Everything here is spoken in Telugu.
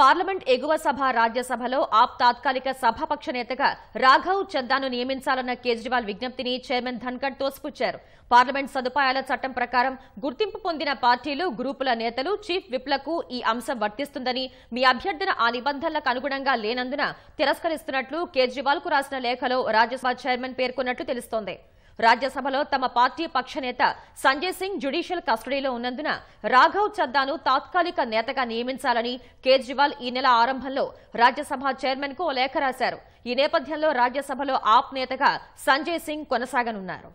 పార్లమెంట్ ఎగువ సభ రాజ్యసభలో ఆప్ తాత్కాలిక సభాపక్ష నేతగా రాఘవ్ చందాను నియమించాలన్న కేజ్రీవాల్ విజ్ఞప్తిని చైర్మన్ ధన్కడ్ తోసిపుచ్చారు పార్లమెంట్ సదుపాయాల చట్టం ప్రకారం గుర్తింపు పొందిన పార్టీలు గ్రూపుల నేతలు చీఫ్ విప్లకు ఈ అంశం వర్తిస్తుందని మీ అభ్యర్థన ఆ నిబంధనలకు అనుగుణంగా లేనందున తిరస్కరిస్తున్నట్లు కేజ్రీవాల్ కు రాసిన లేఖలో రాజ్యసభ చైర్మన్ పేర్కొన్నట్లు తెలుస్తోంది రాజ్యసభలో తమ పార్టీ పక్ష నేత సంజయ్ సింగ్ జ్యుడీషియల్ కస్టడీలో ఉన్నందున రాఘవ్ చద్దాను తాత్కాలిక నేతగా నియమించాలని కేజ్రీవాల్ ఈ నెల ఆరంభంలో రాజ్యసభ చైర్మన్ కు లేఖ రాశారు ఈ నేపథ్యంలో రాజ్యసభలో ఆప్ నేతగా సంజయ్ సింగ్ కొనసాగనున్నారు